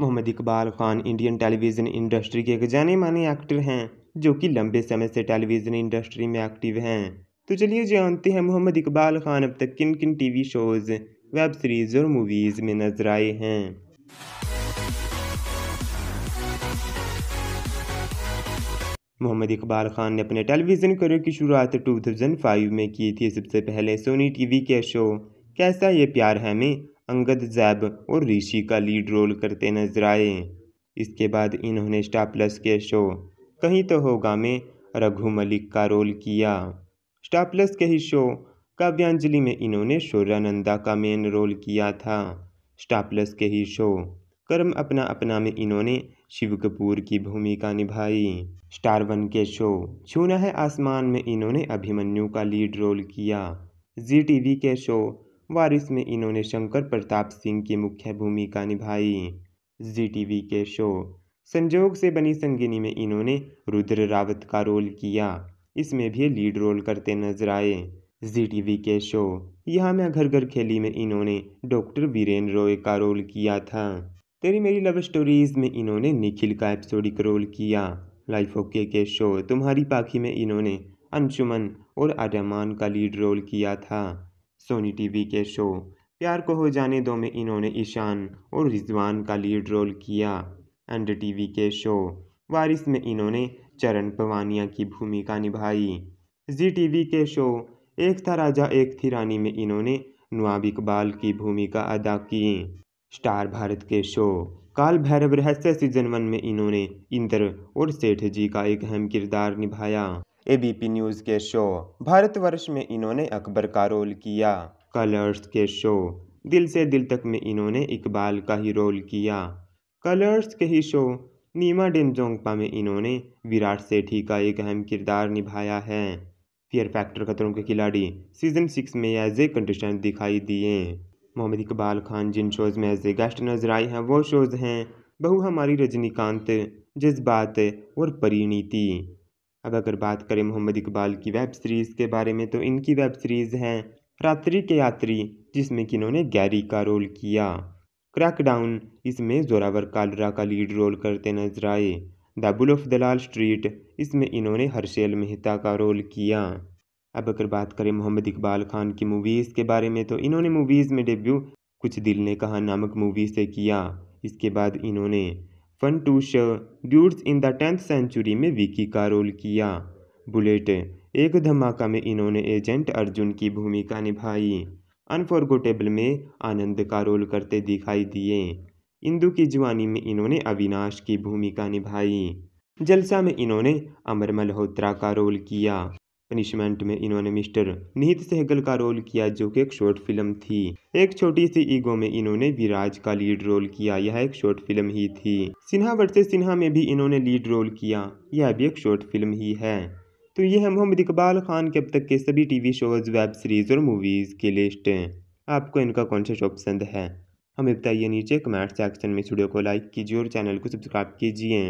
Mohammad Iqbal Khan Indian television industry के एक जाने माने एक्टर हैं जो कि लंबे समय से टेलीविज़न इंडस्ट्री में एक्टिव हैं तो चलिए जानते हैं मोहम्मद इकबाल खान अब तक किन किन टीवी शोज़ वेब सीरीज़ और मूवीज़ में नजर आए हैं मोहम्मद इकबाल खान ने अपने टेलीविज़न करियर की शुरुआत 2005 में की थी सबसे पहले सोनी टीवी के शो कैसा ये प्यार है में अंगद जैब और ऋषि का लीड रोल करते नजर आए इसके बाद इन्होंने स्टार प्लस के शो कहीं तो होगा में रघु मलिक का रोल किया स्टार प्लस के ही शो काव्यांजलि में इन्होंने शोरानंदा का मेन रोल किया था स्टार प्लस के ही शो कर्म अपना अपना में इन्होंने शिव कपूर की भूमिका निभाई स्टार वन के शो छूना है आसमान में इन्होंने अभिमन्यु का लीड रोल किया जी टीवी के शो वारिस में इन्होंने शंकर प्रताप सिंह की मुख्य भूमिका निभाई जी टीवी के शो संजोग से बनी संगिनी में इन्होंने रुद्र रावत का रोल किया इसमें भी लीड रोल करते नजर आए जी टीवी के शो यहाँ मैं घर घर खेली में इन्होंने डॉक्टर वीरेन रॉय का रोल किया था तेरी मेरी लव स्टोरीज में इन्होंने निखिल का एपिसोडिक रोल किया लाइफ ओके के शो तुम्हारी पाखी में इन्होंने अंशुमन और अरमान का लीड रोल किया था सोनी टीवी के शो प्यार को हो जाने दो में इन्होंने ईशान और रिजवान का लीड रोल किया एंड टीवी के शो वारिस में इन्होंने चरण पवानिया की भूमिका निभाई जी टीवी के शो एक था राजा एक थी रानी में इन्होंने नवाब इकबाल की भूमिका अदा की स्टार भारत के शो काल भैरव रहस्य सीजन वन में इन्होंने इंद्र और सेठ जी का एक अहम किरदार निभाया एबीपी न्यूज़ के शो भारतवर्ष में इन्होंने अकबर का रोल किया कलर्स के शो दिल से दिल तक में इन्होंने इकबाल का ही रोल किया कलर्स के ही शो नीमा डेमजोंगपा में इन्होंने विराट सेठी का एक अहम किरदार निभाया है fear factor Khatron Ke Khiladi season six में एज ए कंटेस्टेंट दिखाई दिए मोहम्मद इकबाल खान जिन शोज़ में एज ए गेस्ट नजर आए हैं वो शोज़ हैं बहू हमारी रजनीकांत जज्बात और परिणीति अब अगर बात करें मोहम्मद इकबाल की वेब सीरीज़ के बारे में तो इनकी वेब सीरीज़ हैं रात्रि के यात्री जिसमें कि इन्होंने गैरी का रोल किया क्रैकडाउन इसमें जोरावर कालरा का लीड रोल करते नजर आए the bull of Dalal street इसमें इन्होंने हर्षेल मेहता का रोल किया अब अगर बात करें मोहम्मद इकबाल खान की मूवीज़ के बारे में तो इन्होंने मूवीज़ में डेब्यू कुछ दिल ने कहा नामक मूवी से किया इसके बाद इन्होंने फनटूशर dudes in the tenth century में विकी का रोल किया बुलेट एक धमाका में इन्होंने एजेंट अर्जुन की भूमिका निभाई अनफॉरगोटेबल में आनंद का रोल करते दिखाई दिए इंदु की जवानी में इन्होंने अविनाश की भूमिका निभाई जलसा में इन्होंने अमर मल्होत्रा का रोल किया पनिशमेंट में इन्होंने मिस्टर निहित सहगल का रोल किया जो कि एक शॉर्ट फिल्म थी एक छोटी सी ईगो में इन्होंने विराज का लीड रोल किया यह एक शॉर्ट फिल्म ही थी सिन्हा वर्सेज सिन्हा में भी इन्होंने लीड रोल किया यह भी एक शॉर्ट फिल्म ही है तो ये है मोहम्मद इकबाल खान के अब तक के सभी टीवी शोज वेब सीरीज और मूवीज़ के लिस्ट आपको इनका कौन सा शो पसंद है हमें बताइए नीचे कमेंट सेक्शन में वीडियो को लाइक कीजिए और चैनल को सब्सक्राइब कीजिए